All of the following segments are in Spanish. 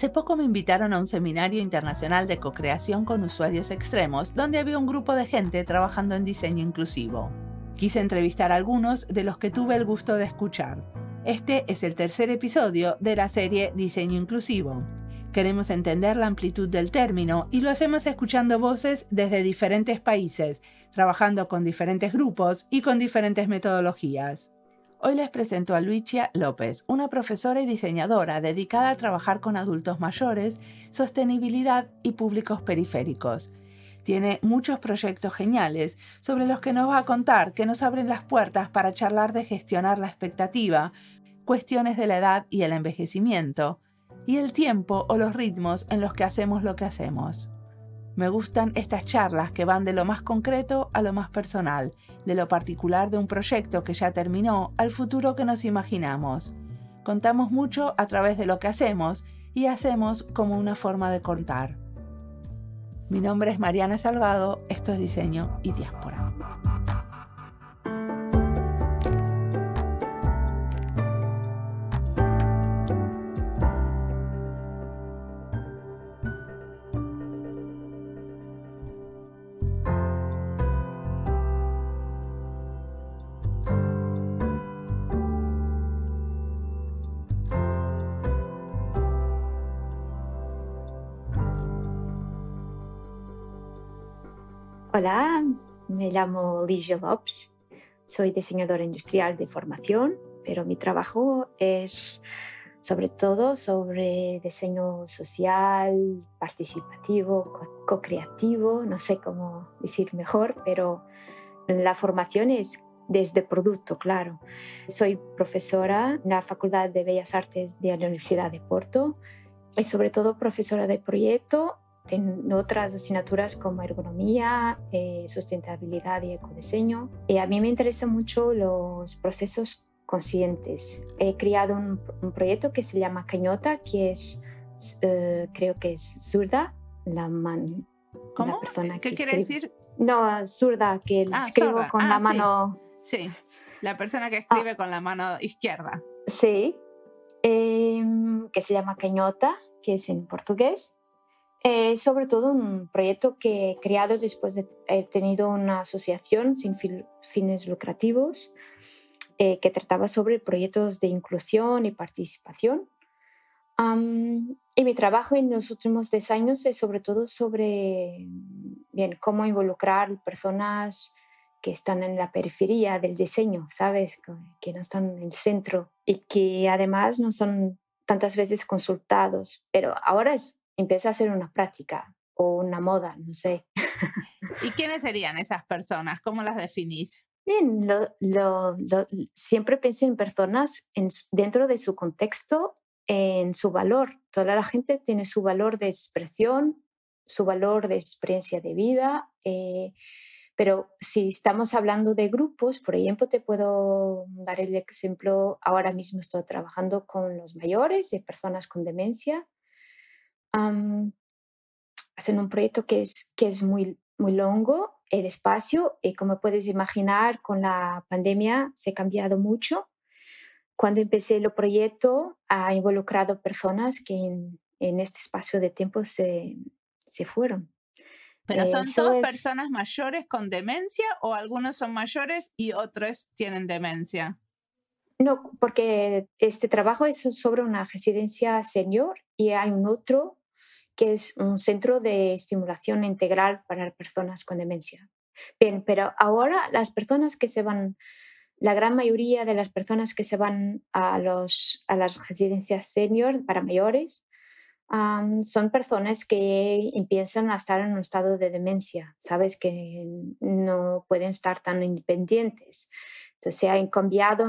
Hace poco me invitaron a un seminario internacional de co-creación con usuarios extremos, donde había un grupo de gente trabajando en diseño inclusivo. Quise entrevistar a algunos de los que tuve el gusto de escuchar. Este es el tercer episodio de la serie Diseño Inclusivo. Queremos entender la amplitud del término y lo hacemos escuchando voces desde diferentes países, trabajando con diferentes grupos y con diferentes metodologías. Hoy les presento a Luicia López, una profesora y diseñadora dedicada a trabajar con adultos mayores, sostenibilidad y públicos periféricos. Tiene muchos proyectos geniales sobre los que nos va a contar, que nos abren las puertas para charlar de gestionar la expectativa, cuestiones de la edad y el envejecimiento, y el tiempo o los ritmos en los que hacemos lo que hacemos. Me gustan estas charlas que van de lo más concreto a lo más personal, de lo particular de un proyecto que ya terminó al futuro que nos imaginamos. Contamos mucho a través de lo que hacemos y hacemos como una forma de contar. Mi nombre es Mariana Salgado, esto es Diseño y Diáspora. Hola, me llamo Ligia Lopes, soy diseñadora industrial de formación, pero mi trabajo es sobre todo sobre diseño social, participativo, co-creativo, no sé cómo decir mejor, pero la formación es desde producto, claro. Soy profesora en la Facultad de Bellas Artes de la Universidad de Porto y sobre todo profesora de proyecto en otras asignaturas como ergonomía, eh, sustentabilidad y ecodiseño. Y eh, a mí me interesan mucho los procesos conscientes. He creado un, proyecto que se llama Cañota, que es, eh, creo que es zurda, la, persona ¿Cómo? la persona ¿Qué quiere decir? No, zurda, que ah, escribo con la ah, mano... Sí. la persona que ah. escribe con la mano izquierda. Sí, em, que se llama Cañota, que es en portugués eh, sobre todo un proyecto que he creado después de he tenido una asociación sin fines lucrativos eh, que trataba sobre proyectos de inclusión y participación. y mi trabajo en los últimos 10 años es sobre todo sobre bien, cómo involucrar personas que están en la periferia del diseño, ¿sabes? Que no están en el centro y que además no son tantas veces consultados. Pero ahora es empieza a ser una práctica o una moda, no sé. ¿Y quiénes serían esas personas? ¿Cómo las definís? Bien, siempre pienso en personas dentro de su contexto, en su valor. Toda la gente tiene su valor de expresión, su valor de experiencia de vida. Eh, pero si estamos hablando de grupos, por ejemplo, te puedo dar el ejemplo, ahora mismo estoy trabajando con los mayores y eh, personas con demencia hacen un proyecto que es, que es muy, muy longo y eh, despacio y eh, como puedes imaginar con la pandemia se ha cambiado mucho. Cuando empecé el proyecto ha involucrado personas que en, este espacio de tiempo se, se fueron. ¿Pero eh, son dos personas mayores con demencia o algunos son mayores y otros tienen demencia? No, porque este trabajo es sobre una residencia senior y hay un otro que es un centro de estimulación integral para personas con demencia. Bien, pero ahora las personas que se van, la gran mayoría de las personas que se van a, los, a las residencias senior para mayores, son personas que empiezan a estar en un estado de demencia, ¿sabes? Que no pueden estar tan independientes. Entonces, se ha cambiado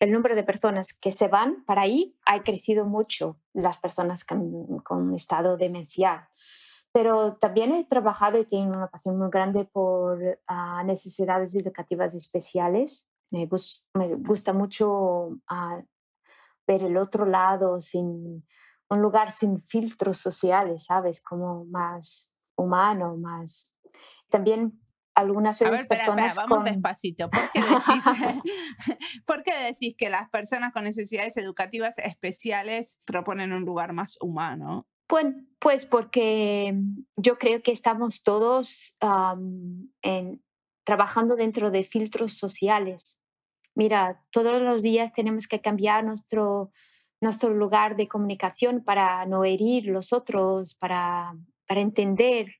el número de personas que se van para ahí, ha crecido mucho las personas con, estado estado demencial. Pero también he trabajado y tengo una pasión muy grande por ah, necesidades educativas especiales. Me, gusta mucho ah, ver el otro lado, sin, un lugar sin filtros sociales, ¿sabes? Como más humano, más... También algunas a ver, personas vamos despacito. ¿Por qué, decís, ¿Por qué decís que las personas con necesidades educativas especiales proponen un lugar más humano? Pues, pues porque yo creo que estamos todos trabajando dentro de filtros sociales. Mira, todos los días tenemos que cambiar nuestro, nuestro lugar de comunicación para no herir los otros, para, para entender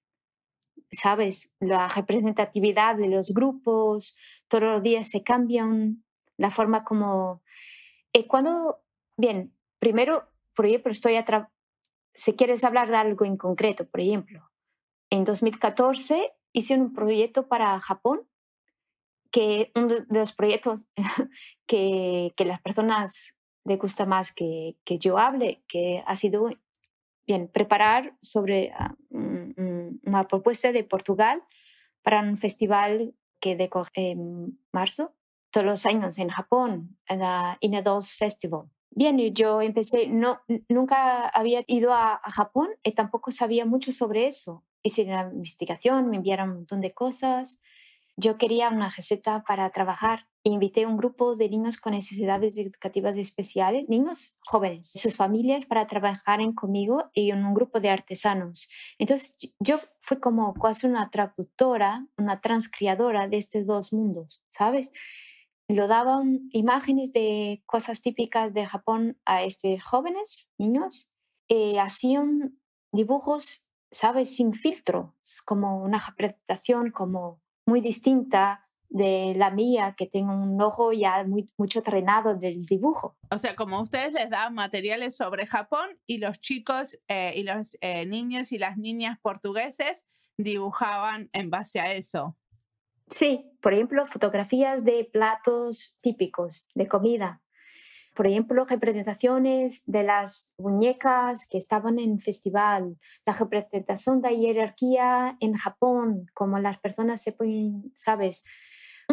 ¿sabes? La representatividad de los grupos, todos los días se cambian, la forma como... Eh, cuando, bien, primero, por ejemplo, estoy a si quieres hablar de algo en concreto, por ejemplo, en 2014 hice un proyecto para Japón, que uno de los proyectos que, que las personas les gusta más que, que yo hable, que ha sido, bien, preparar sobre... Ah, una propuesta de Portugal para un festival que decoge en marzo todos los años en Japón, en la Inedos Festival. Bien, yo empecé, no, nunca había ido a, Japón y tampoco sabía mucho sobre eso. Hice la investigación, me enviaron un montón de cosas. Yo quería una receta para trabajar invité a un grupo de niños con necesidades educativas especiales, niños jóvenes, sus familias para trabajar en conmigo y en un grupo de artesanos. Entonces yo fui como casi una traductora, una transcriadora de estos dos mundos, ¿sabes? Lo daban imágenes de cosas típicas de Japón a estos jóvenes, niños, y eh, hacían dibujos, ¿sabes? Sin filtro, como una representación como muy distinta de la mía, que tengo un ojo ya muy, mucho entrenado del dibujo. O sea, como ustedes les dan materiales sobre Japón y los chicos eh, y los eh, niños y las niñas portugueses dibujaban en base a eso. Sí, por ejemplo, fotografías de platos típicos de comida. Por ejemplo, representaciones de las muñecas que estaban en festival, la representación de la jerarquía en Japón, como las personas se pueden, sabes,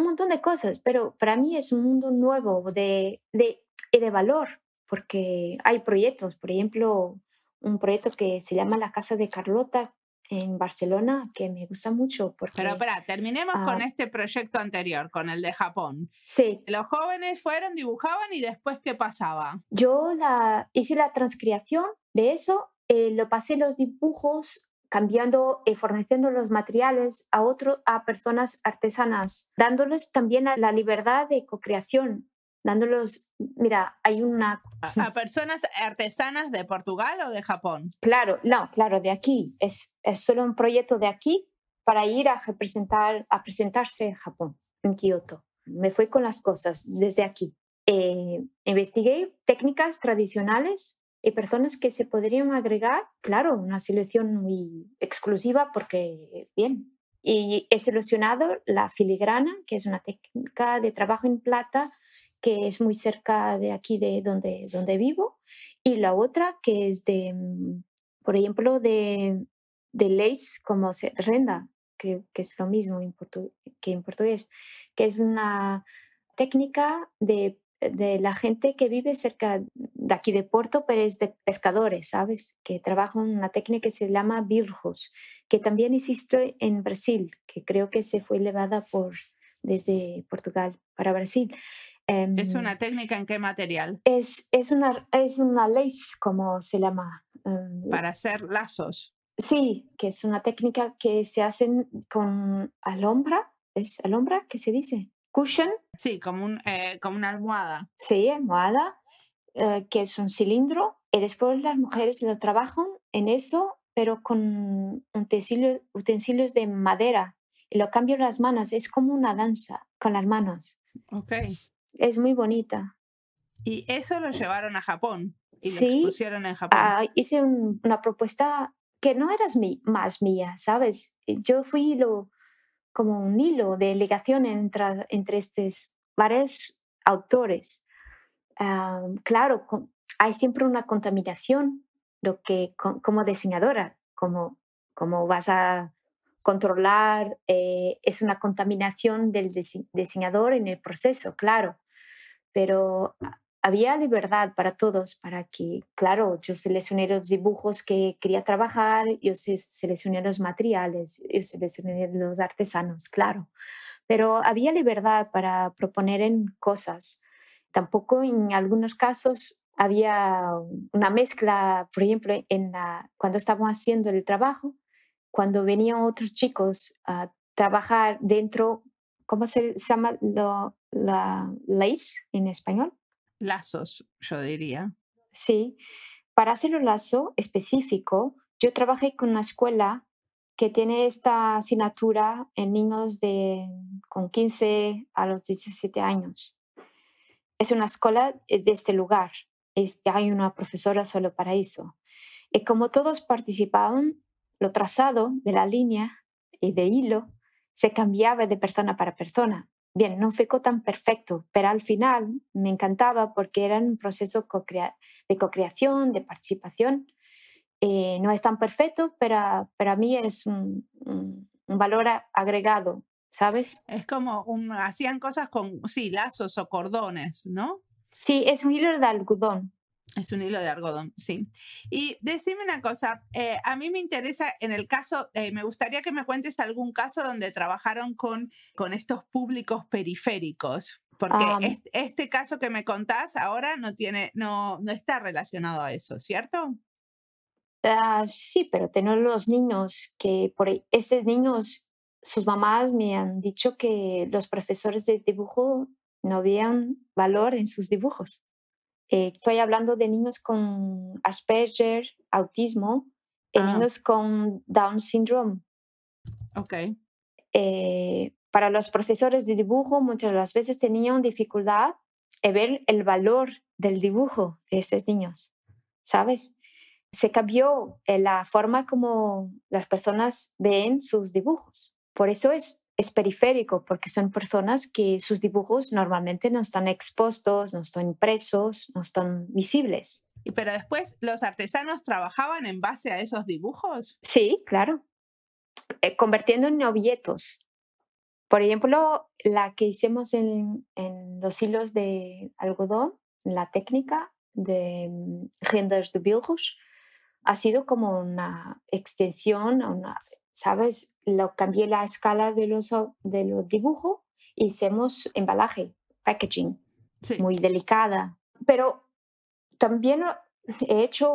un montón de cosas, pero para mí es un mundo nuevo de, de, de valor, porque hay proyectos, por ejemplo, un proyecto que se llama La Casa de Carlota en Barcelona, que me gusta mucho. Porque, Pero espera, terminemos ah, con este proyecto anterior, con el de Japón. Sí. Los jóvenes fueron, dibujaban y después, ¿qué pasaba? Yo la, hice la transcripción de eso, eh, lo pasé los dibujos cambiando y eh, forneciendo los materiales a, otro, a personas artesanas, dándoles también la libertad de co-creación, Dándoles, mira, hay una... A, personas artesanas de Portugal o de Japón. Claro, no, claro, de aquí. Es, es solo un proyecto de aquí para ir a, representar, a presentarse en Japón, en Kioto. Me fui con las cosas desde aquí. Eh, investigué técnicas tradicionales y personas que se podrían agregar, claro, una selección muy exclusiva porque, bien, y he seleccionado la filigrana, que es una técnica de trabajo en plata que es muy cerca de aquí de donde, donde vivo, y la otra que es de, mm, por ejemplo, de, de lace como se, renda, creo que es lo mismo que en portugués, que es una técnica de de la gente que vive cerca de aquí de Porto, pero es de pescadores, ¿sabes? Que trabajan una técnica que se llama virjos, que también existe en Brasil, que creo que se fue elevada por, desde Portugal para Brasil. ¿Es una em, técnica en qué material? Es, es, una, es una lace, como se llama. Em, para hacer lazos. Sí, que es una técnica que se hacen con alhombra, ¿es alombra, ¿qué se dice? cushion. Sí, como, un, eh, como una almohada. Sí, almohada, eh, que es un cilindro. Y después las mujeres lo trabajan en eso, pero con utensilios, utensilios de madera. Y lo cambian las manos. Es como una danza con las manos. Ok. Es muy bonita. Y eso lo llevaron a Japón. Y sí, lo expusieron en Japón. Ah, hice una propuesta que no era mi, más mía, ¿sabes? Yo fui lo como un hilo de ligación entre, estos varios autores. Ah, claro, hay siempre una contaminación, lo que como diseñadora, como, como vas a controlar, eh, es una contaminación del diseñador en el proceso, claro, pero ah, había libertad para todos, para que, claro, yo seleccioné los dibujos que quería trabajar, yo seleccioné los materiales, yo eh, seleccioné los artesanos, claro, pero había libertad para proponer en cosas. Tampoco en algunos casos había una mezcla, por ejemplo, en la, cuando estábamos haciendo el trabajo, cuando venían otros chicos a trabajar dentro, ¿cómo se llama? Lo, la, ley en español lazos, yo diría. Sí, para hacer un lazo específico, yo trabajé con una escuela que tiene esta asignatura en niños de, con 15 a los 17 años. Es una escuela eh, de este lugar. hay una profesora solo para eso. Y como todos participaban, lo trazado de la línea y de hilo se cambiaba de persona para persona bien, no fue tan perfecto, pero al final me encantaba porque era un proceso de co-creación, de participación. Eh, no es tan perfecto, pero para mí es un, valor agregado, ¿sabes? Es como hacían cosas con, sí, lazos o cordones, ¿no? Sí, es un hilo de algodón, es un hilo de algodón, sí. Y decime una cosa, eh, a mí me interesa en el caso, eh, me gustaría que me cuentes algún caso donde trabajaron con, con estos públicos periféricos, porque ah. este, caso que me contás ahora no, tiene, no, no está relacionado a eso, ¿cierto? Ah, sí, pero tengo los niños que por e-, esos niños, sus mamás me han dicho que los profesores de dibujo no habían valor en sus dibujos. Eh, estoy hablando de niños con Asperger, autismo, eh, ah. niños con Down syndrome. Ok. Eh, para los profesores de dibujo, muchas las veces tenían dificultad en ver el valor del dibujo de estos niños, ¿sabes? Se cambió la forma como las personas ven sus dibujos. Por eso es es periférico porque son personas que sus dibujos normalmente no están expuestos, no están impresos, no están visibles. Pero después, ¿los artesanos trabajaban en base a esos dibujos? Sí, claro. Eh, convirtiendo en objetos. Por ejemplo, la que hicimos en, los hilos de algodón, la técnica de renders mm, de Bilgus, ha sido como una extensión, a una ¿sabes? Lo cambié la escala de los, de los dibujos, hicimos embalaje, packaging, muy delicada. Pero también he hecho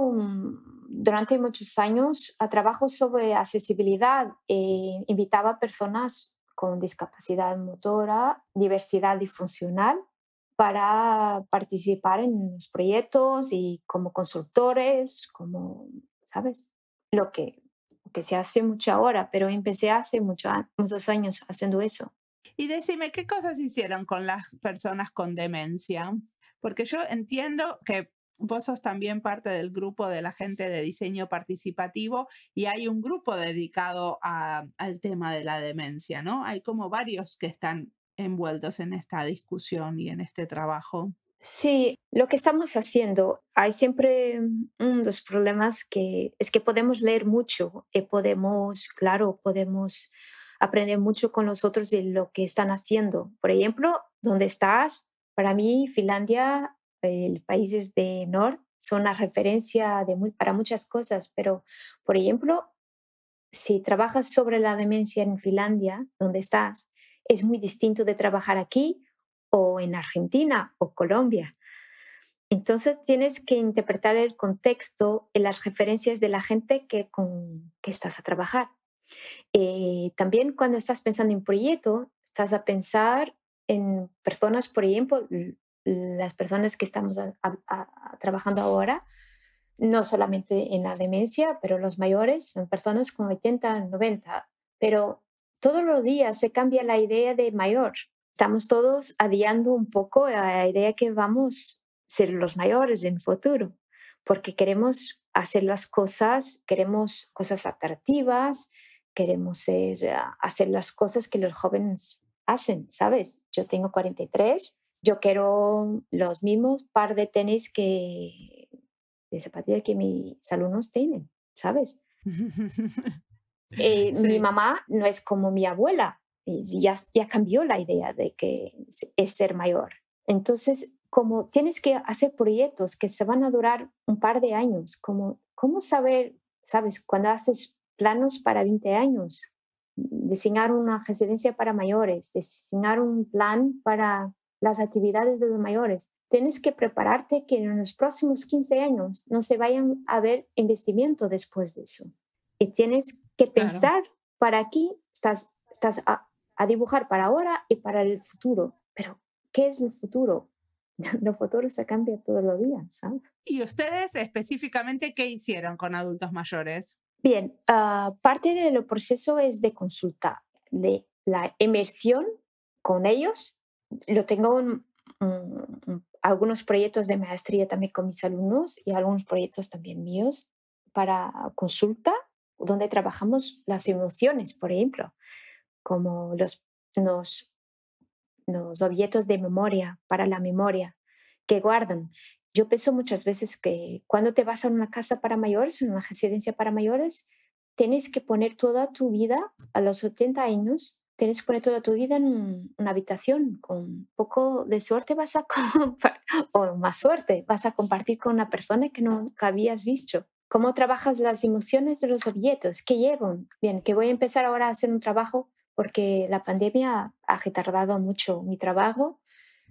durante muchos años a trabajo sobre accesibilidad. E invitaba a personas con discapacidad motora, diversidad y funcional para participar en los proyectos y como consultores, como, ¿sabes? Lo que que se hace mucho ahora, pero empecé hace muchos años haciendo eso. Y decime, ¿qué cosas hicieron con las personas con demencia? Porque yo entiendo que vos sos también parte del grupo de la gente de diseño participativo y hay un grupo dedicado al tema de la demencia, ¿no? Hay como varios que están envueltos en esta discusión y en este trabajo. Sí, lo que estamos haciendo, hay siempre unos problemas que es que podemos leer mucho y eh, podemos, claro, podemos aprender mucho con los otros de lo que están haciendo. Por ejemplo, ¿dónde estás, para mí Finlandia, el países de norte, son una referencia para muchas cosas, pero por ejemplo, si trabajas sobre la demencia en Finlandia, ¿dónde estás, es muy distinto de trabajar aquí o en Argentina o Colombia. Entonces tienes que interpretar el contexto, las referencias de la gente que, con que estás a trabajar. Eh, también cuando estás pensando en proyecto, estás a pensar en personas, por ejemplo, las personas que estamos trabajando ahora, no solamente en la demencia, pero los mayores son personas con 80, 90, pero todos los días se cambia la idea de mayor estamos todos adiando un poco a la idea que vamos a ser los mayores en futuro, porque queremos hacer las cosas, queremos cosas atractivas, queremos ser, ah, hacer las cosas que los jóvenes hacen, ¿sabes? Yo tengo 43, yo quiero los mismos par de tenis que de zapatillas que mis alumnos tienen, ¿sabes? Eh, mi mamá no es como mi abuela, ya, ya cambió la idea de que es ser mayor. Entonces, como tienes que hacer proyectos que se van a durar un par de años, como, ¿cómo saber, sabes, cuando haces planos para 20 años, diseñar una residencia para mayores, diseñar un plan para las actividades de los mayores. Tienes que prepararte que en los próximos 15 años no se vayan a ver investimiento después de eso. Y tienes que pensar para aquí estás, estás ah, a dibujar para ahora y para el futuro. Pero, ¿qué es el futuro? Lo futuro se cambia todos los días. ¿sabes? ¿ah? ¿Y ustedes específicamente qué hicieron con adultos mayores? Bien, ah, parte parte del proceso es de consulta, de la inmersión con ellos. Lo tengo en algunos proyectos de maestría también con mis alumnos y algunos proyectos también míos para consulta, donde trabajamos las emociones, por ejemplo como los, los, objetos de memoria para la memoria que guardan. Yo pienso muchas veces que cuando te vas a una casa para mayores, una residencia para mayores, tienes que poner toda tu vida, a los 80 años, tienes que poner toda tu vida en una habitación. Con poco de suerte vas a o más suerte, vas a compartir con una persona que nunca habías visto. ¿Cómo trabajas las emociones de los objetos? ¿Qué llevan? Bien, que voy a empezar ahora a hacer un trabajo porque la pandemia ha retardado mucho mi trabajo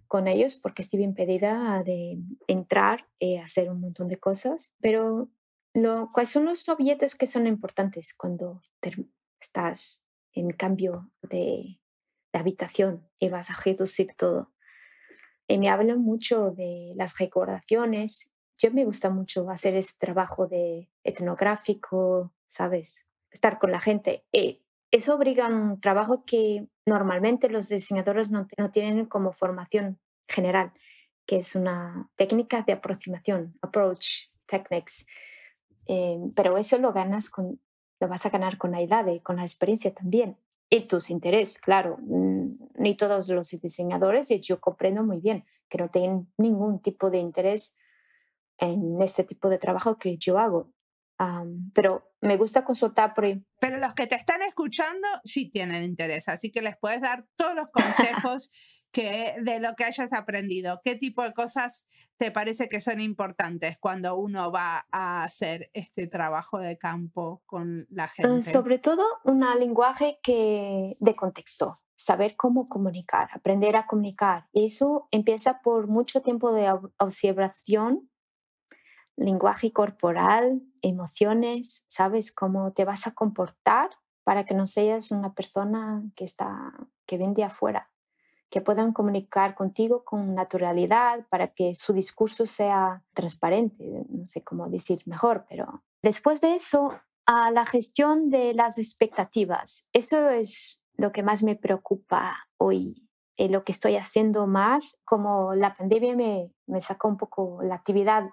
con ellos porque estuve impedida de entrar y eh, hacer un montón de cosas. Pero, ¿cuáles son los objetos que son importantes cuando estás en cambio de, habitación y vas a reducir todo? Y eh, me hablan mucho de las recordaciones. Yo me gusta mucho hacer ese trabajo de etnográfico, ¿sabes? Estar con la gente. Y eh, eso obliga a un trabajo que normalmente los diseñadores no, tienen como formación general, que es una técnica de aproximación, approach techniques. Eh, pero eso lo ganas con, lo vas a ganar con la edad y con la experiencia también. Y tus intereses, claro. Ni todos los diseñadores, y yo comprendo muy bien que no tienen ningún tipo de interés en este tipo de trabajo que yo hago pero me gusta consultar por ahí. Pero los que te están escuchando sí tienen interés, así que les puedes dar todos los consejos que, de lo que hayas aprendido. ¿Qué tipo de cosas te parece que son importantes cuando uno va a hacer este trabajo de campo con la ah, gente? sobre todo un lenguaje que, de contexto, saber cómo comunicar, aprender a comunicar. eso empieza por mucho tiempo de observación lenguaje corporal, emociones, sabes cómo te vas a comportar para que no seas una persona que está que viene afuera, que puedan comunicar contigo con naturalidad para que su discurso sea transparente, no sé cómo decir mejor, pero después de eso a la gestión de las expectativas. Eso es lo que más me preocupa hoy eh, lo que estoy haciendo más, como la pandemia me, me sacó un poco la actividad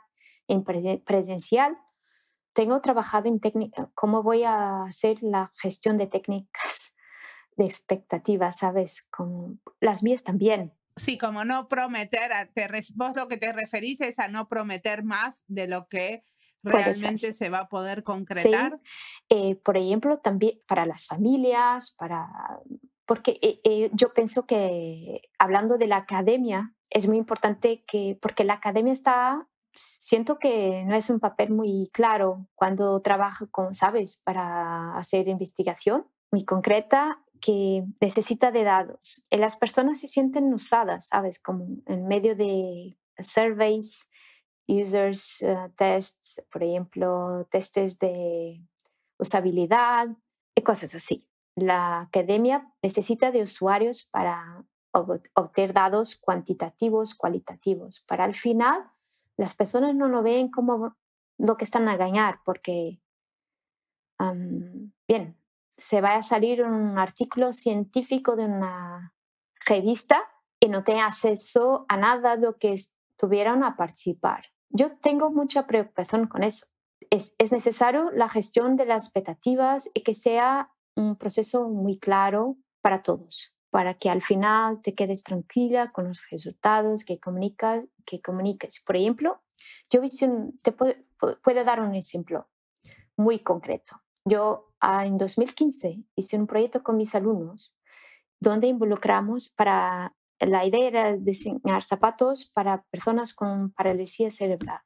presencial. Tengo trabajado en técnica, cómo voy a hacer la gestión de técnicas de expectativas, ¿sabes? Con las mías también. Sí, como no prometer, te, vos lo que te referís es a no prometer más de lo que realmente se va a poder concretar. Eh, por ejemplo, también para las familias, para porque eh, eh, yo pienso que hablando de la academia es muy importante que porque la academia está siento que no es un papel muy claro cuando trabajo con, ¿sabes?, para hacer investigación muy concreta que necesita de datos. Eh, las personas se sienten usadas, ¿sabes?, como en medio de surveys, users eh, tests, por ejemplo, testes de usabilidad y cosas así. La academia necesita de usuarios para obtener datos cuantitativos, cualitativos, para al final las personas no lo ven como lo que están a ganar, porque, bien, se va a salir un artículo científico de una revista y no tiene acceso a nada de lo que estuvieron a participar. Yo tengo mucha preocupación con eso. Es, es necesario la gestión de las expectativas y que sea un proceso muy claro para todos, para que al final te quedes tranquila con los resultados que comunicas que comuniques. Por ejemplo, yo te puedo, dar un ejemplo muy concreto. Yo ah, en 2015 hice un proyecto con mis alumnos donde involucramos para, la idea era diseñar zapatos para personas con parálisis cerebral.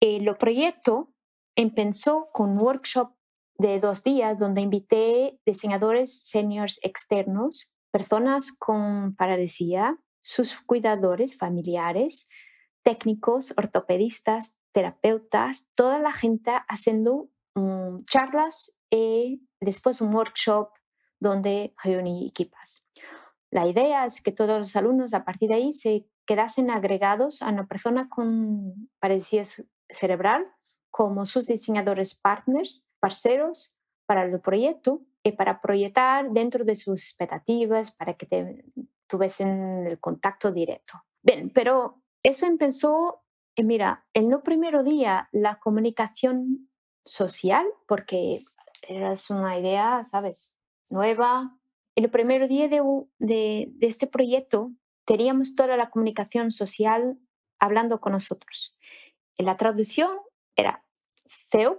El proyecto empezó con un workshop de dos días donde invité diseñadores seniors externos, personas con parálisis, sus cuidadores familiares, técnicos, ortopedistas, terapeutas, toda la gente haciendo mm, charlas y eh, después un workshop donde reuní equipas. La idea es que todos los alumnos a partir de ahí se quedasen agregados a una persona con parecía cerebral como sus diseñadores partners, parceros para el proyecto y eh, para proyectar dentro de sus expectativas para que te, tuviesen el contacto directo. Bien, pero eso empezó, eh, mira, en no primero día la comunicación social, porque era una idea, ¿sabes? Nueva. En el primer día de, este proyecto teníamos toda la comunicación social hablando con nosotros. En la traducción era FEUP,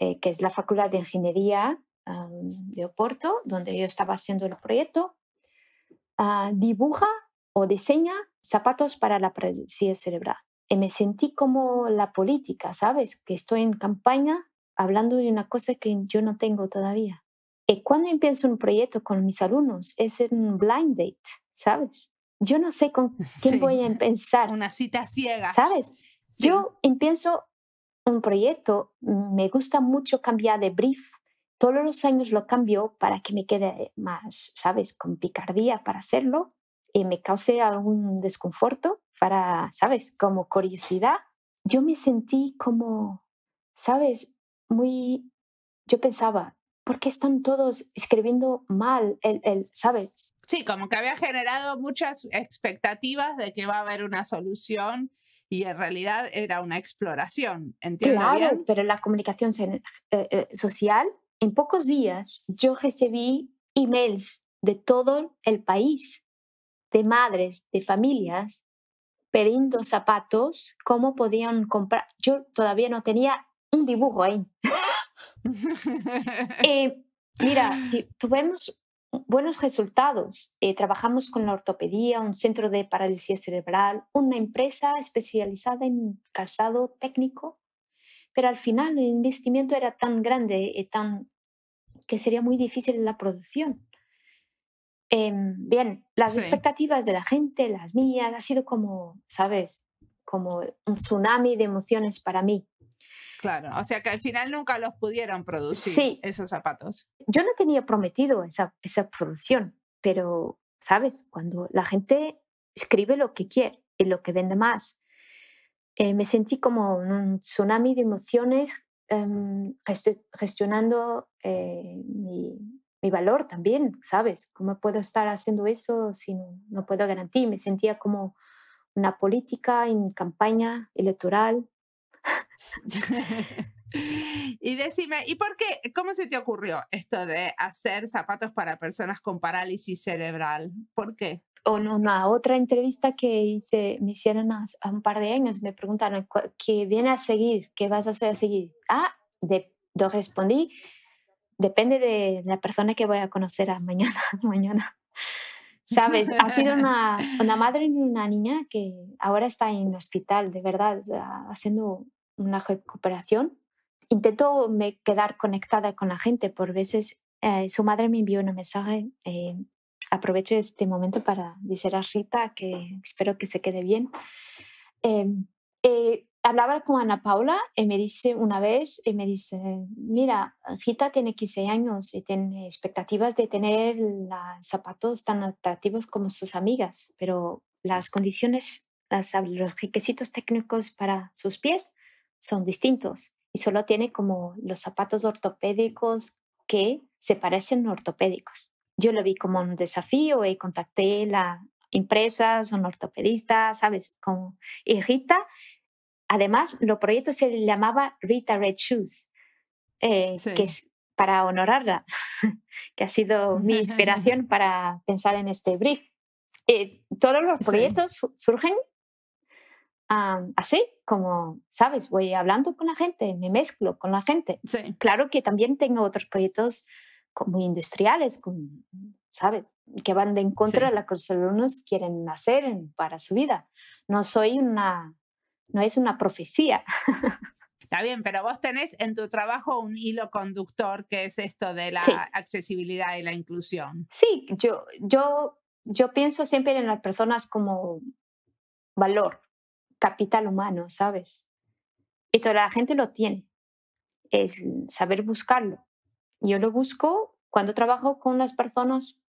eh, que es la Facultad de Ingeniería ah, de Oporto, donde yo estaba haciendo el proyecto, ah, dibuja o diseña zapatos para la presencia cerebral. Y eh, me sentí como la política, ¿sabes? Que estoy en campaña hablando de una cosa que yo no tengo todavía. Y eh, cuando empiezo un proyecto con mis alumnos, es un blind date, ¿sabes? Yo no sé con quién voy a empezar. Una cita ciega. ¿Sabes? Yo empiezo un proyecto, me gusta mucho cambiar de brief. Todos los años lo cambio para que me quede más, ¿sabes? Con picardía para hacerlo. Eh, me causé algún desconforto para, ¿sabes? Como curiosidad. Yo me sentí como, ¿sabes? Muy, yo pensaba, ¿por qué están todos escribiendo mal? El, el, ¿Sabes? Sí, como que había generado muchas expectativas de que va a haber una solución y en realidad era una exploración, ¿entiendes? Claro, pero la comunicación eh, eh, social, en pocos días yo recibí emails de todo el país de madres, de familias, pidiendo zapatos, cómo podían comprar. Yo todavía no tenía un dibujo ahí. Eh, mira, tuvimos buenos resultados. Eh, trabajamos con la ortopedia, un centro de parálisis cerebral, una empresa especializada en calzado técnico, pero al final el investimiento era tan grande y eh, tan que sería muy difícil la producción. Em, bien, las expectativas de la gente, las mías, ha sido como, ¿sabes? Como un tsunami de emociones para mí. Claro, o sea que al final nunca los pudieron producir esos zapatos. Yo no tenía prometido esa, producción, pero, ¿sabes? Cuando la gente escribe lo que quiere y lo que vende más, eh, me sentí como un tsunami de emociones em, gestionando eh, mi, mi valor también, ¿sabes? ¿Cómo puedo estar haciendo eso si no, no puedo garantizar? Me sentía como una política en campaña electoral. y decime, ¿y por qué? ¿Cómo se te ocurrió esto de hacer zapatos para personas con parálisis cerebral? ¿Por qué? O no una otra entrevista que hice, me hicieron hace un par de años, me preguntaron, ¿qué viene a seguir? ¿Qué vas a hacer a seguir? Ah, de, yo respondí, depende de la persona que voy a conocer mañana, mañana. Sabes, ha sido una, madre y una niña que ahora está en el hospital, de verdad, haciendo una recuperación. Intento me quedar conectada con la gente, por veces eh, su madre me envió un mensaje. Eh, aprovecho este momento para decir a Rita que espero que se quede bien. Em, eh, hablaba con Ana Paula y me dice una vez, y me dice, mira, Gita tiene 15 años y tiene expectativas de tener los zapatos tan atractivos como sus amigas, pero las condiciones, los requisitos técnicos para sus pies son distintos y solo tiene como los zapatos ortopédicos que se parecen a ortopédicos. Yo lo vi como un desafío y contacté la empresa, son ortopedista, ¿sabes? Como, y Rita Además, los proyectos se llamaba Rita Red Shoes, eh, que es para honorarla, que ha sido mi inspiración para pensar en este brief. Eh, todos los proyectos surgen así, como, sabes, voy hablando con la gente, me mezclo con la gente. Claro que también tengo otros proyectos muy industriales, con, ¿sabes? Que van de contra sí. a lo que los alumnos quieren hacer para su vida. No soy una no es una profecía. Está bien, pero vos tenés en tu trabajo un hilo conductor que es esto de la accesibilidad y la inclusión. Sí, yo, yo, yo pienso siempre en las personas como valor, capital humano, ¿sabes? Y toda la gente lo tiene. Es saber buscarlo. Yo lo busco cuando trabajo con las personas,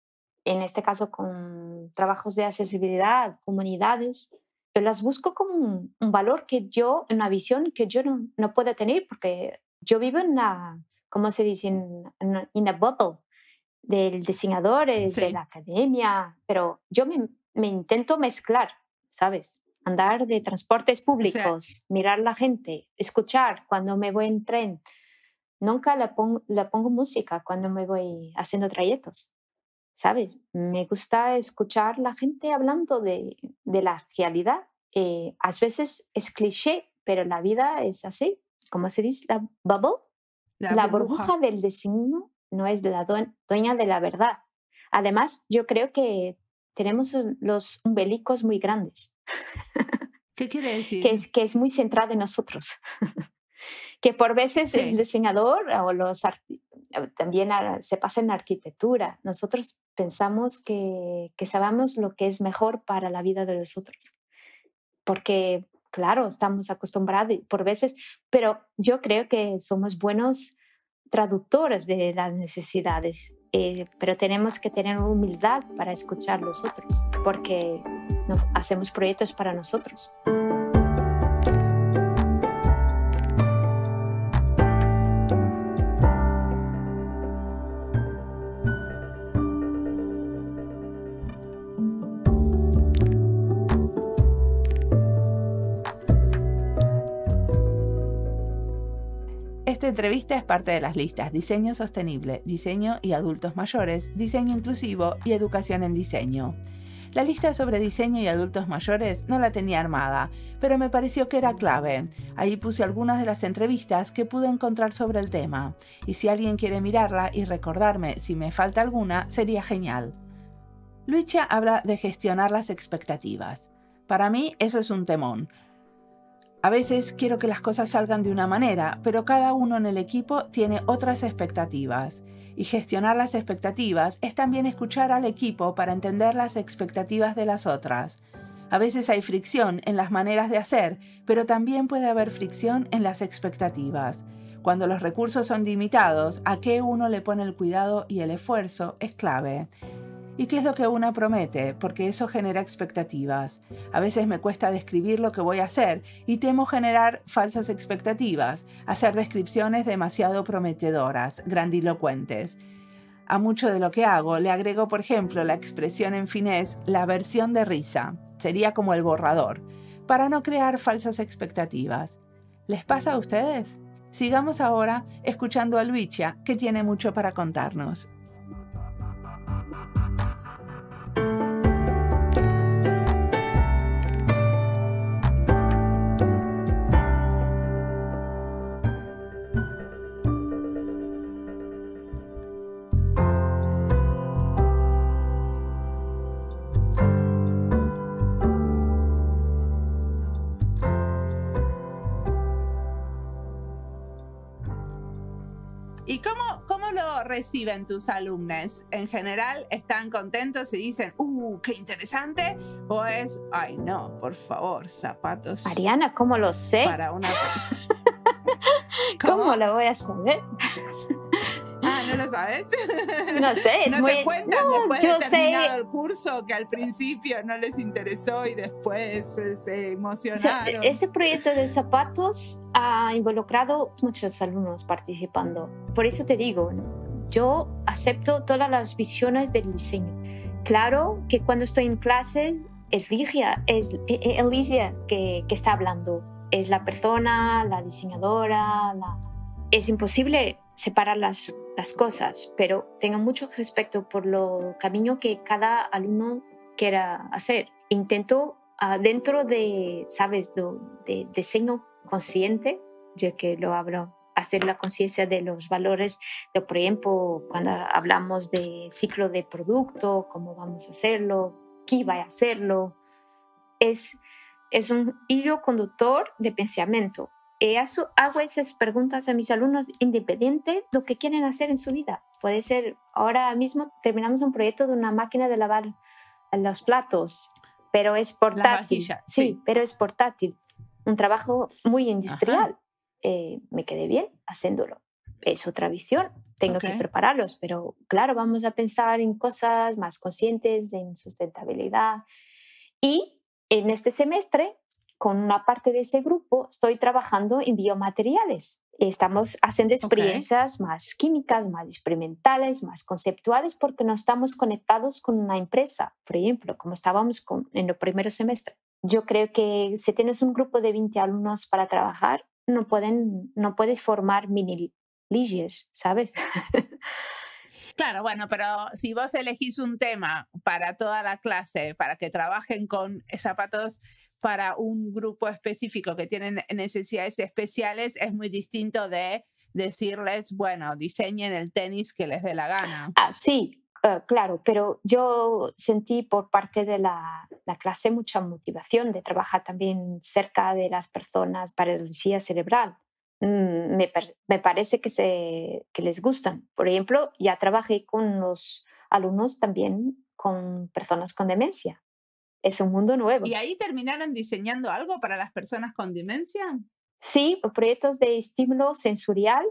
en este caso con trabajos de accesibilidad, comunidades, yo las busco como un, valor que yo, una visión que yo no, no puedo tener porque yo vivo en la, ¿cómo se dice? En la bubble del diseñador, de la academia, pero yo me, me, intento mezclar, ¿sabes? Andar de transportes públicos, mirar mirar la gente, escuchar cuando me voy en tren. Nunca le pongo, la pongo música cuando me voy haciendo trayectos. ¿sabes? Me gusta escuchar la gente hablando de, la realidad. Eh, a veces es cliché, pero la vida es así. ¿Cómo se dice? La bubble. La, burbuja. del diseño no es la dueña de la verdad. Además, yo creo que tenemos los umbelicos muy grandes. ¿Qué quiere decir? Que es, muy centrado en nosotros. que por veces el diseñador o los artistas, también se pasa en arquitectura. Nosotros pensamos que, sabemos lo que es mejor para la vida de los otros, porque, claro, estamos acostumbrados por veces, pero yo creo que somos buenos traductores de las necesidades, eh, pero tenemos que tener humildad para escuchar a los otros, porque no, hacemos proyectos para nosotros. entrevista es parte de las listas Diseño Sostenible, Diseño y Adultos Mayores, Diseño Inclusivo y Educación en Diseño. La lista sobre diseño y adultos mayores no la tenía armada, pero me pareció que era clave. Ahí puse algunas de las entrevistas que pude encontrar sobre el tema, y si alguien quiere mirarla y recordarme si me falta alguna, sería genial. Lucha habla de gestionar las expectativas. Para mí eso es un temón. A veces quiero que las cosas salgan de una manera, pero cada uno en el equipo tiene otras expectativas. Y gestionar las expectativas es también escuchar al equipo para entender las expectativas de las otras. A veces hay fricción en las maneras de hacer, pero también puede haber fricción en las expectativas. Cuando los recursos son limitados, a qué uno le pone el cuidado y el esfuerzo es clave. ¿Y qué es lo que una promete? Porque eso genera expectativas. A veces me cuesta describir lo que voy a hacer y temo generar falsas expectativas, hacer descripciones demasiado prometedoras, grandilocuentes. A mucho de lo que hago le agrego, por ejemplo, la expresión en finés, la versión de risa. Sería como el borrador, para no crear falsas expectativas. ¿Les pasa a ustedes? Sigamos ahora escuchando a Luicia, que tiene mucho para contarnos. reciben tus alumnos? ¿En general están contentos y dicen, ¡uh, qué interesante! ¿O es, ay no, por favor, zapatos? Ariana, ¿cómo lo sé? Para una... ¿Cómo? lo voy a saber? Ah, ¿no lo sabes? No sé, es ¿No te cuentan después de terminado el curso que al principio no les interesó y después se emocionaron? ese proyecto de zapatos ha involucrado muchos alumnos participando. Por eso te digo, ¿no? Yo acepto todas las visiones del diseño. Claro que cuando estoy en clase es Ligia, es, e, e, que, está hablando. Es la persona, la diseñadora. Es imposible separar las, cosas, pero tengo mucho respeto por lo camino que cada alumno quiera hacer. Intento ah, dentro de, ¿sabes?, de diseño consciente, ya que lo hablo hacer la conciencia de los valores, de, por ejemplo, cuando hablamos de ciclo de producto, cómo vamos a hacerlo, quién va a hacerlo. Es, es un hilo conductor de pensamiento. Eh, hago esas preguntas a mis alumnos independiente de lo que quieren hacer en su vida. Puede ser, ahora mismo terminamos un proyecto de una máquina de lavar los platos, pero es portátil. sí. pero es portátil. Un trabajo muy industrial. Eh, me quedé bien haciéndolo. Es otra visión, tengo que prepararlos, pero claro, vamos a pensar en cosas más conscientes, en sustentabilidad. Y en este semestre, con una parte de ese grupo, estoy trabajando en biomateriales. Estamos haciendo experiencias más químicas, más experimentales, más conceptuales, porque no estamos conectados con una empresa, por ejemplo, como estábamos en el primer semestre. Yo creo que si tienes un grupo de 20 alumnos para trabajar, no, pueden, no puedes formar mini ¿sabes? Claro, bueno, pero si vos elegís un tema para toda la clase, para que trabajen con zapatos para un grupo específico que tienen necesidades especiales, es muy distinto de decirles, bueno, diseñen el tenis que les dé la gana. Ah, sí, eh, claro, pero yo sentí por parte de la, clase mucha motivación de trabajar también cerca de las personas para cerebral. Mm, me, me, parece que, se, que les gustan. Por ejemplo, ya trabajé con los alumnos también con personas con demencia. Es un mundo nuevo. ¿Y ahí terminaron diseñando algo para las personas con demencia? Sí, proyectos de estímulo sensorial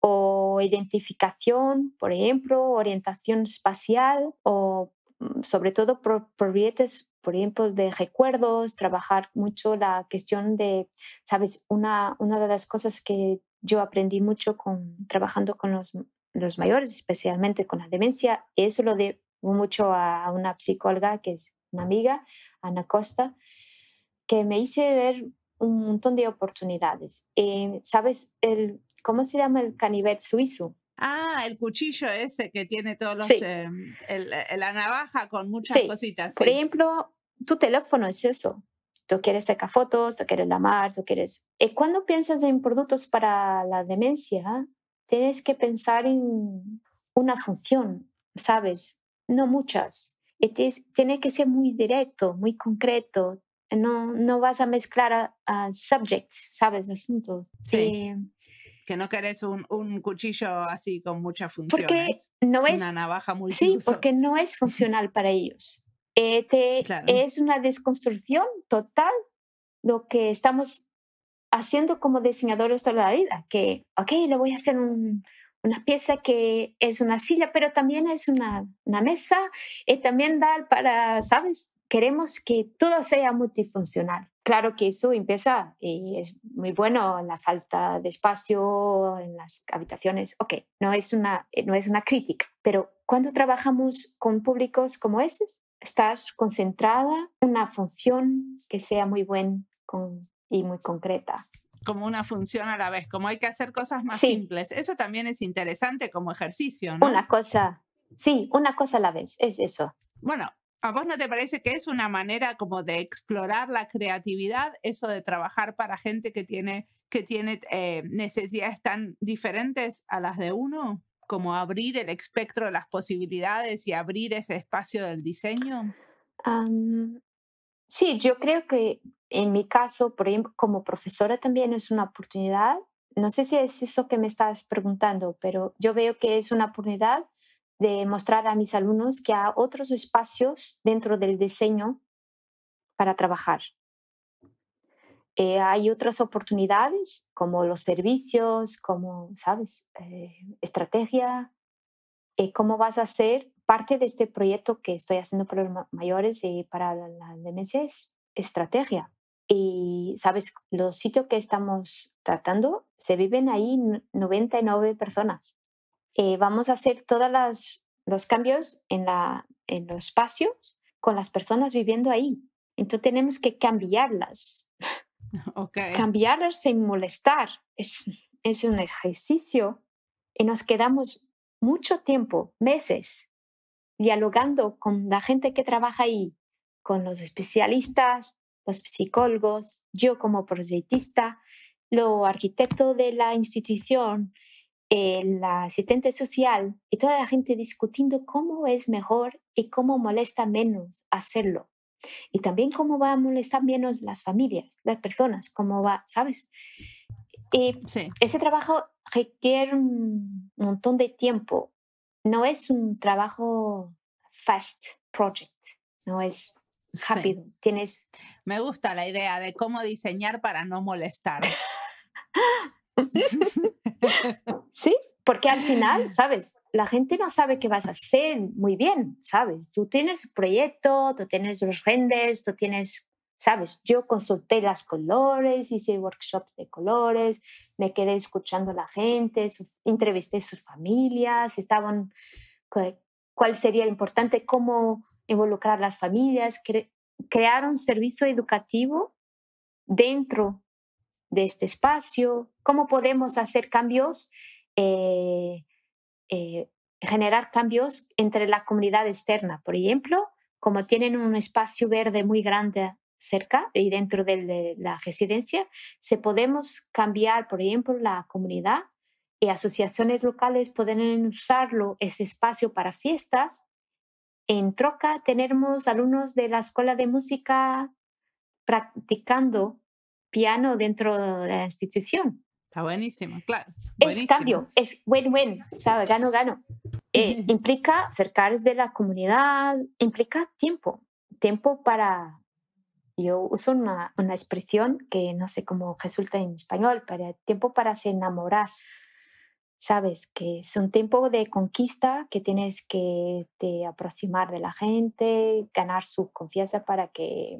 o identificación, por ejemplo, orientación espacial o mm, sobre todo propiedades, por ejemplo, de recuerdos, trabajar mucho la cuestión de, sabes, una, una de las cosas que yo aprendí mucho con, trabajando con los, mayores, especialmente con la demencia, eso lo de mucho a una psicóloga que es una amiga, Ana Costa, que me hice ver un montón de oportunidades. Eh, sabes, el, ¿cómo se llama el canivet suizo? Ah, el cuchillo ese que tiene todos los... Em, eh, la navaja con muchas cositas. Sí. Por ejemplo, tu teléfono es eso. Tú quieres sacar fotos, tú quieres llamar, tú quieres... Y eh, cuando piensas en productos para la demencia, tienes que pensar en una función, ¿sabes? No muchas. tiene que ser muy directo, muy concreto. No, no vas a mezclar a, subjects, ¿sabes? Asuntos. Sí. Eh, que no querés un, un, cuchillo así con muchas funciones. no es. Una navaja muy Sí, porque no es funcional para ellos. este Es una desconstrucción total lo que estamos haciendo como diseñadores toda la vida. Que, ok, le voy a hacer un, una pieza que es una silla, pero también es una, una mesa y eh, también da para, ¿sabes? queremos que todo sea multifuncional. Claro que eso empieza y es muy bueno en la falta de espacio, en las habitaciones. Ok, no es una, eh, no es una crítica, pero cuando trabajamos con públicos como ese estás concentrada en una función que sea muy buena y muy concreta como una función a la vez, como hay que hacer cosas más simples. Eso también es interesante como ejercicio, ¿no? Una cosa, sí, una cosa a la vez, es eso. Bueno, ¿A vos no te parece que es una manera como de explorar la creatividad, eso de trabajar para gente que tiene, que tiene eh, necesidades tan diferentes a las de uno? Como abrir el espectro de las posibilidades y abrir ese espacio del diseño? sí, yo creo que en mi caso, por ejemplo, como profesora también es una oportunidad. No sé si es eso que me estabas preguntando, pero yo veo que es una oportunidad de mostrar a mis alumnos que hay otros espacios dentro del diseño para trabajar. Eh, hay otras oportunidades como los servicios, como, ¿sabes?, eh, estrategia, eh, cómo vas a ser parte de este proyecto que estoy haciendo para los mayores y para la, la es estrategia. Y, ¿sabes?, los sitios que estamos tratando, se viven ahí 99 personas. Eh, vamos a hacer todos los cambios en, los espacios con las personas viviendo ahí. Entonces tenemos que cambiarlas. Cambiarlas sin molestar. Es, es un ejercicio y nos quedamos mucho tiempo, meses, dialogando con la gente que trabaja ahí, con los especialistas, los psicólogos, yo como proyectista, lo arquitecto de la institución, el eh, asistente social y toda la gente discutiendo cómo es mejor y cómo molesta menos hacerlo. Y también cómo va a molestar menos las familias, las personas, cómo va, ¿sabes? Y ese trabajo requiere un montón de tiempo. No es un trabajo fast project, no es rápido. Tienes. Me gusta la idea de cómo diseñar para no molestar. sí, porque al final, ¿sabes? La gente no sabe qué vas a hacer muy bien, ¿sabes? Tú tienes proyecto, tú tienes los renders, tú tienes, ¿sabes? Yo consulté las colores, hice workshops de colores, me quedé escuchando a la gente, entrevisté a sus familias, estaban, cuál sería importante, cómo involucrar las familias, crear un servicio educativo dentro de este espacio, cómo podemos hacer cambios, eh, eh, generar cambios entre la comunidad externa. Por ejemplo, como tienen un espacio verde muy grande cerca y dentro de la residencia, se podemos cambiar, por ejemplo, la comunidad y asociaciones locales pueden usarlo, ese espacio para fiestas. En Troca tenemos alumnos de la Escuela de Música practicando piano dentro de la institución. Está buenísimo, claro. Es cambio, es win-win, ¿sabes? Gano, gano. Eh, implica acercarse de la comunidad, implica tiempo, tiempo para... Yo uso una, una expresión que no sé cómo resulta en español, pero tiempo para se enamorar. Sabes que es un tiempo de conquista que tienes que te aproximar de la gente, ganar su confianza para que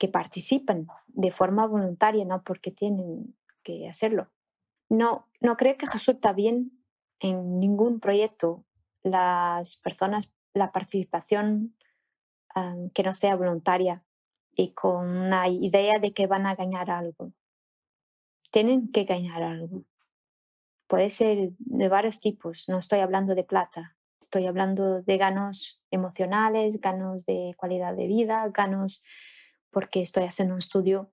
que participan de forma voluntaria, no porque tienen que hacerlo. No, no creo que resulta bien en ningún proyecto las personas, la participación ah, que no sea voluntaria y con la idea de que van a ganar algo. Tienen que ganar algo. Puede ser de varios tipos, no estoy hablando de plata, estoy hablando de ganos emocionales, ganos de calidad de vida, ganos porque estoy haciendo un estudio.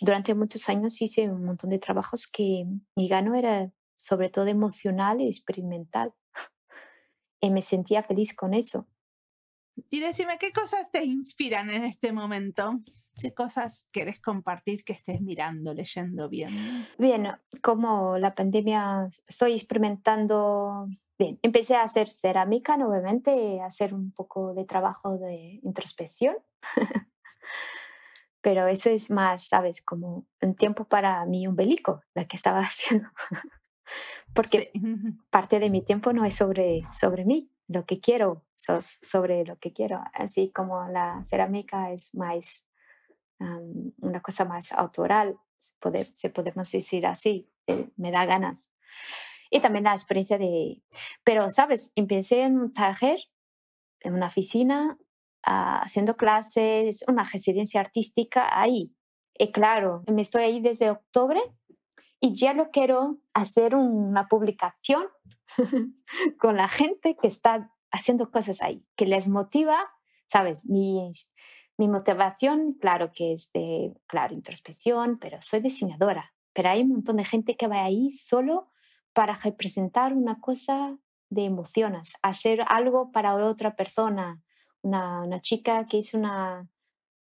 Durante muchos años hice un montón de trabajos que mi gano era sobre todo emocional y experimental. y me sentía feliz con eso. Y decime, ¿qué cosas te inspiran en este momento? ¿Qué cosas quieres compartir que estés mirando, leyendo, viendo? Bien, como la pandemia, estoy experimentando. Bien, empecé a hacer cerámica nuevamente, a hacer un poco de trabajo de introspección. Pero eso es más, ¿sabes? Como un tiempo para mi umbilico, la que estaba haciendo. Porque parte de mi tiempo no es sobre, sobre mí, lo que quiero, sobre lo que quiero. Así como la cerámica es más una cosa más autoral, si, podemos decir así, eh, me da ganas. Y también la experiencia de... Pero, ¿sabes? Empecé en un taller, en una oficina, Ah, haciendo clases, una residencia artística ahí. Y eh, claro, me estoy ahí desde octubre y ya lo quiero hacer una publicación con la gente que está haciendo cosas ahí, que les motiva, ¿sabes? Mi, mi motivación, claro que es de, claro, introspección, pero soy diseñadora. Pero hay un montón de gente que va ahí solo para representar una cosa de emociones, hacer algo para otra persona, una, chica que hizo una,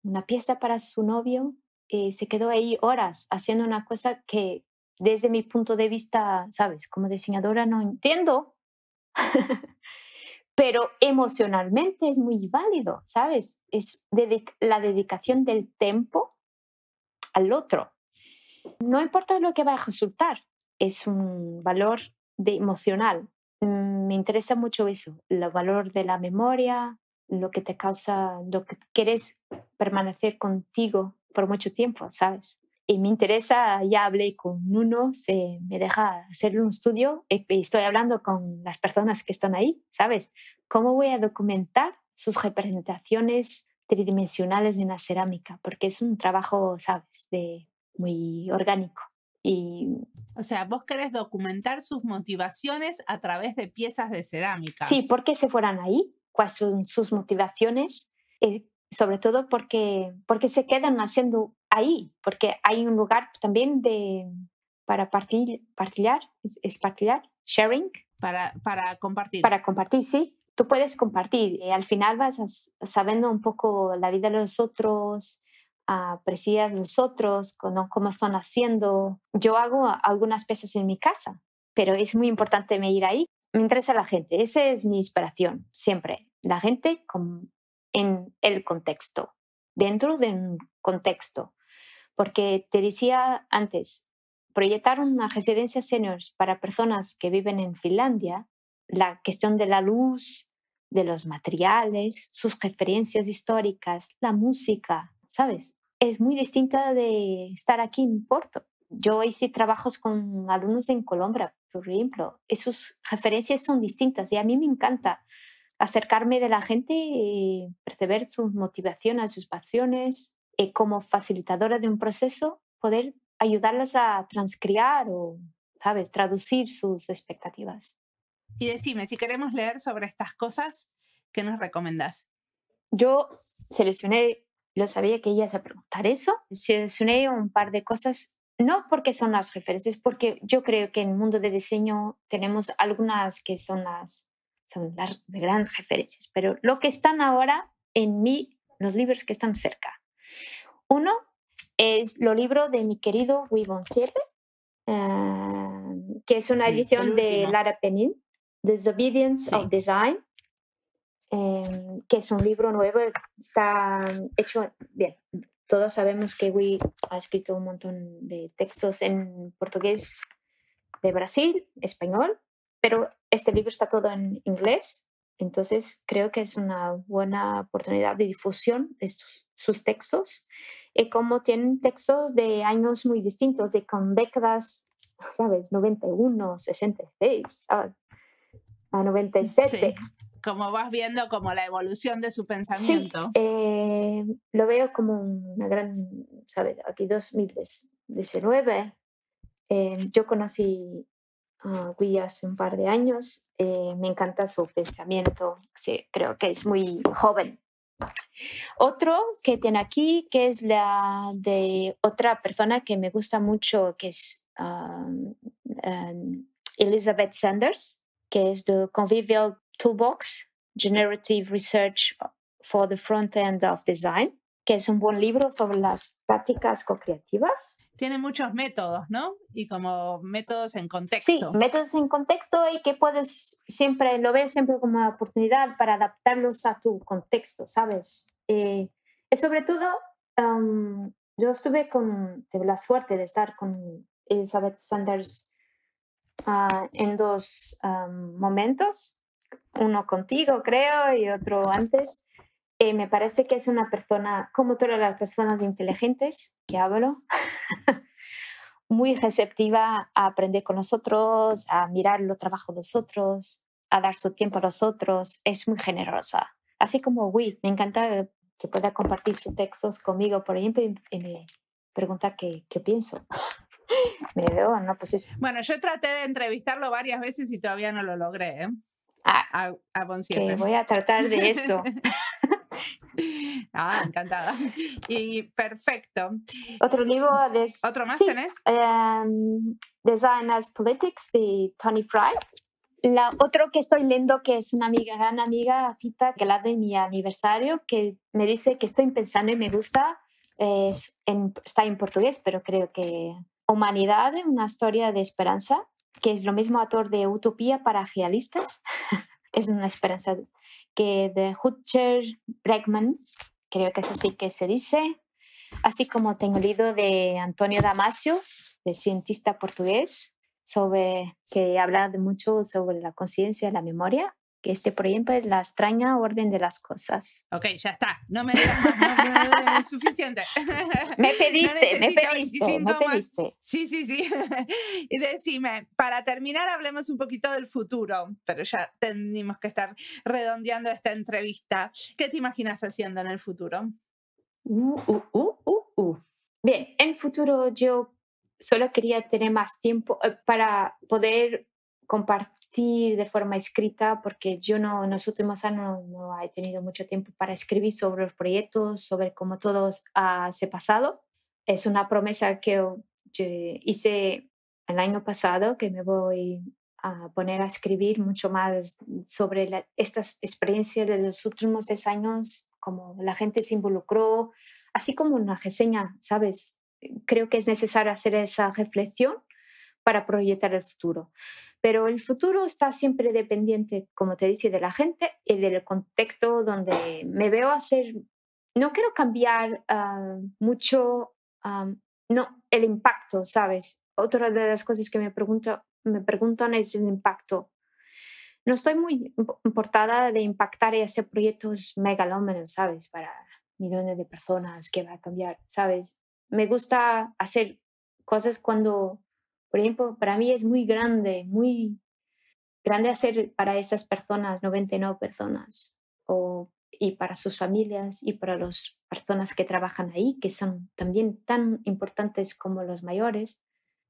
una, pieza para su novio eh, se quedó ahí horas haciendo una cosa que desde mi punto de vista, sabes, como diseñadora no entiendo, pero emocionalmente es muy válido, ¿sabes? Es la dedicación del tiempo al otro. No importa lo que vaya a resultar, es un valor de emocional. Mm, me interesa mucho eso, el valor de la memoria, lo que te causa, lo que quieres permanecer contigo por mucho tiempo, ¿sabes? Y me interesa, ya hablé con uno, me deja hacer un estudio eh, y estoy hablando con las personas que están ahí, ¿sabes? ¿Cómo voy a documentar sus representaciones tridimensionales en la cerámica? Porque es un trabajo, ¿sabes?, de muy orgánico. Y... O sea, vos querés documentar sus motivaciones a través de piezas de cerámica. Sí, ¿por qué se fueran ahí? cuáles son sus motivaciones, eh, sobre todo porque, porque se quedan haciendo ahí, porque hay un lugar también de, para partil, partillar, es partillar, sharing. Para, para compartir. Para compartir, sí. Tú puedes compartir y al final vas sabiendo un poco la vida de los otros, aprecias los otros, cómo están haciendo. Yo hago algunas piezas en mi casa, pero es muy importante me ir ahí me interesa la gente. Esa es mi inspiración siempre. La gente en el contexto, dentro de un contexto. Porque te decía antes, proyectar una residencia senior para personas que viven en Finlandia, la cuestión de la luz, de los materiales, sus referencias históricas, la música, ¿sabes? Es muy distinta de estar aquí en Porto. Yo hice trabajos con alumnos en Colombia, por ejemplo. Esas referencias son distintas y a mí me encanta acercarme de la gente y eh, percibir sus motivaciones, sus pasiones y eh, como facilitadora de un proceso poder ayudarlas a transcriar o, ¿sabes?, traducir sus expectativas. Y decime, si queremos leer sobre estas cosas, ¿qué nos recomendás? Yo seleccioné, lo sabía que ella se a preguntar eso, seleccioné un par de cosas no porque son las referencias, porque yo creo que en el mundo de diseño tenemos algunas que son las, son las grandes referencias, pero lo que están ahora en mí, los libros que están cerca. Uno es lo libro de mi querido Wibon Sierre, eh, que es una edición de Lara Penin, Disobedience of Design, eh, que es un libro nuevo, está hecho bien, todos sabemos que Gui ha escrito un montón de textos en portugués de Brasil, español, pero este libro está todo en inglés, entonces creo que es una buena oportunidad de difusión de sus, sus textos. Y como tienen textos de años muy distintos, de con décadas, ¿sabes? 91, 66, ¿sabes? a 97. Sí, como vas viendo como la evolución de su pensamiento. Eh, lo veo como una gran, ¿sabes? Aquí 2019, eh, yo conocí a Gui hace un par de años, eh, me encanta su pensamiento, sí, creo que es muy joven. Otro que tiene aquí, que es la de otra persona que me gusta mucho, que es ah, ah, Elizabeth Sanders que es The Convivial Toolbox, Generative Research for the Front End of Design, que es un buen libro sobre las prácticas co-creativas. Tiene muchos métodos, ¿no? Y como métodos en contexto. Sí, métodos en contexto y que puedes siempre, lo ves siempre como una oportunidad para adaptarlos a tu contexto, ¿sabes? Eh, y sobre todo, um, yo estuve con, tuve la suerte de estar con Elizabeth Sanders Ah, en dos ah, momentos, uno contigo creo y otro antes. Eh, me parece que es una persona, como todas las personas inteligentes que hablo, muy receptiva a aprender con nosotros, a mirar los trabajos de los otros, a dar su tiempo a los otros, es muy generosa. Así como Wii, me encanta que pueda compartir sus textos conmigo, por ejemplo, y me pregunta qué, qué pienso. Bueno, yo traté de entrevistarlo varias veces y todavía no lo logré. ¿eh? Ah, voy a tratar de eso. ah, encantada. Y perfecto. ¿Otro libro? De... ¿Otro más tenés? Em, Design as Politics de Tony Fry. La otro que estoy leyendo, que es una amiga, gran amiga, Fita, que la de mi aniversario, que me dice que estoy pensando y me gusta, es está en portugués, pero creo que Humanidad, una historia de esperanza, que es lo mismo autor de Utopía para Realistas. es una esperanza que de Hutcher Bregman, creo que es así que se dice, así como tengo leído de Antonio Damasio, de cientista portugués, sobre, que habla de mucho sobre la conciencia y la memoria que este proyecto es pues, la extraña orden de las cosas. Ok, ya está. No me digas más, es suficiente. Me pediste, me pediste, Sí, sí, sí. Y decime, para terminar hablemos un poquito del futuro, pero ya tenemos que estar redondeando esta entrevista. ¿Qué te imaginas haciendo en el futuro? Uh, uh, uh, Bien, en futuro yo solo quería tener más tiempo eh, para poder compartir de forma escrita porque yo no, en los últimos años no, he tenido mucho tiempo para escribir sobre los proyectos, sobre cómo todo se ha pasado. Es una promesa que yo, hice el año pasado que me voy a poner a escribir mucho más sobre estas experiencias de los últimos 10 años, cómo la gente se involucró, así como una reseña, ¿sabes? Creo que es necesario hacer esa reflexión para proyectar el futuro. Pero el futuro está siempre dependiente, como te dice, de la gente y eh, del contexto donde me veo hacer. No quiero cambiar ah, mucho ah, no, el impacto, ¿sabes? Otra de las cosas que me, pregunto, me preguntan es el impacto. No estoy muy importada de impactar y hacer proyectos megalómenos ¿sabes? Para millones de personas que va a cambiar, ¿sabes? Me gusta hacer cosas cuando por ejemplo, para mí es muy grande, muy grande hacer para esas personas, 99 personas, o, y para sus familias y para las personas que trabajan ahí, que son también tan importantes como los mayores.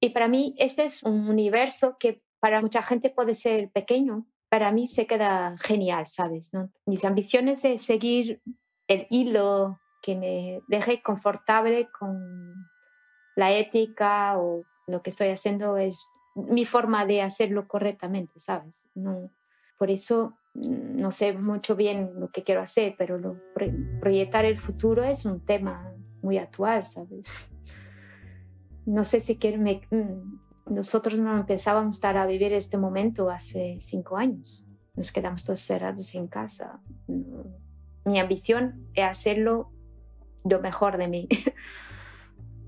Y para mí este es un universo que para mucha gente puede ser pequeño, para mí se queda genial, ¿sabes? Mis ambiciones es seguir el hilo que me deje confortable con la ética o lo que estoy haciendo es mi forma de hacerlo correctamente, ¿sabes? No, por eso mm, no sé mucho bien lo que quiero hacer, pero lo, proyectar el futuro es un tema muy actual, ¿sabes? No sé si quiero. Me, mm, nosotros no empezábamos a vivir este momento hace cinco años. Nos quedamos todos cerrados en casa. Mm, mi ambición es hacerlo lo mejor de mí.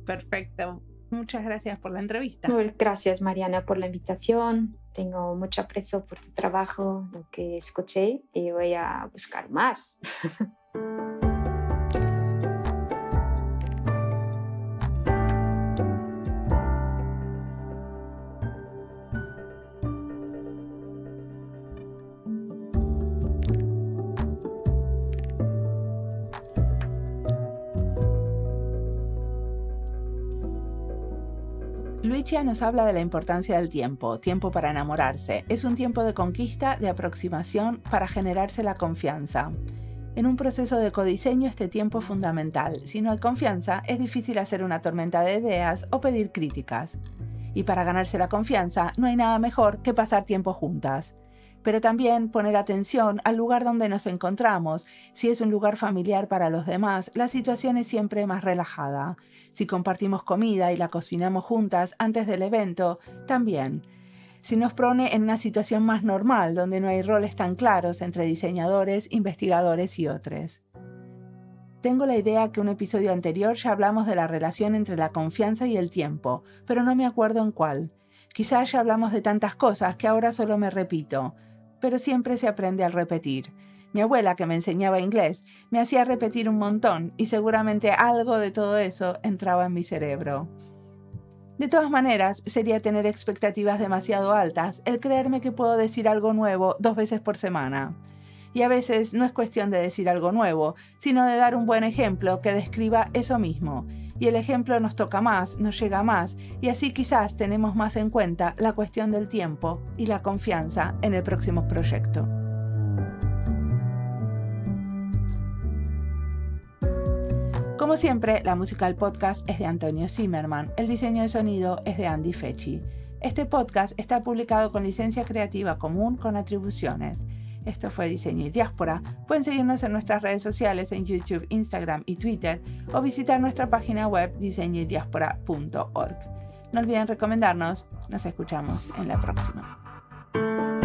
Perfecto. Muchas gracias por la entrevista. Gracias Mariana por la invitación. Tengo mucho aprecio por tu trabajo, lo que escuché y voy a buscar más. Chia nos habla de la importancia del tiempo, tiempo para enamorarse. Es un tiempo de conquista, de aproximación, para generarse la confianza. En un proceso de codiseño este tiempo es fundamental. Si no hay confianza, es difícil hacer una tormenta de ideas o pedir críticas. Y para ganarse la confianza, no hay nada mejor que pasar tiempo juntas pero también poner atención al lugar donde nos encontramos. Si es un lugar familiar para los demás, la situación es siempre más relajada. Si compartimos comida y la cocinamos juntas antes del evento, también. Si nos prone en una situación más normal, donde no hay roles tan claros entre diseñadores, investigadores y otros. Tengo la idea que en un episodio anterior ya hablamos de la relación entre la confianza y el tiempo, pero no me acuerdo en cuál. Quizás ya hablamos de tantas cosas que ahora solo me repito pero siempre se aprende al repetir. Mi abuela, que me enseñaba inglés, me hacía repetir un montón y seguramente algo de todo eso entraba en mi cerebro. De todas maneras, sería tener expectativas demasiado altas el creerme que puedo decir algo nuevo dos veces por semana. Y a veces no es cuestión de decir algo nuevo, sino de dar un buen ejemplo que describa eso mismo y el ejemplo nos toca más, nos llega más, y así quizás tenemos más en cuenta la cuestión del tiempo y la confianza en el próximo proyecto. Como siempre, la música podcast es de Antonio Zimmerman, el diseño de sonido es de Andy Fechi. Este podcast está publicado con licencia creativa común con atribuciones. Esto fue Diseño y Diáspora. Pueden seguirnos en nuestras redes sociales en YouTube, Instagram y Twitter o visitar nuestra página web diseñoydiáspora.org. No olviden recomendarnos. Nos escuchamos en la próxima.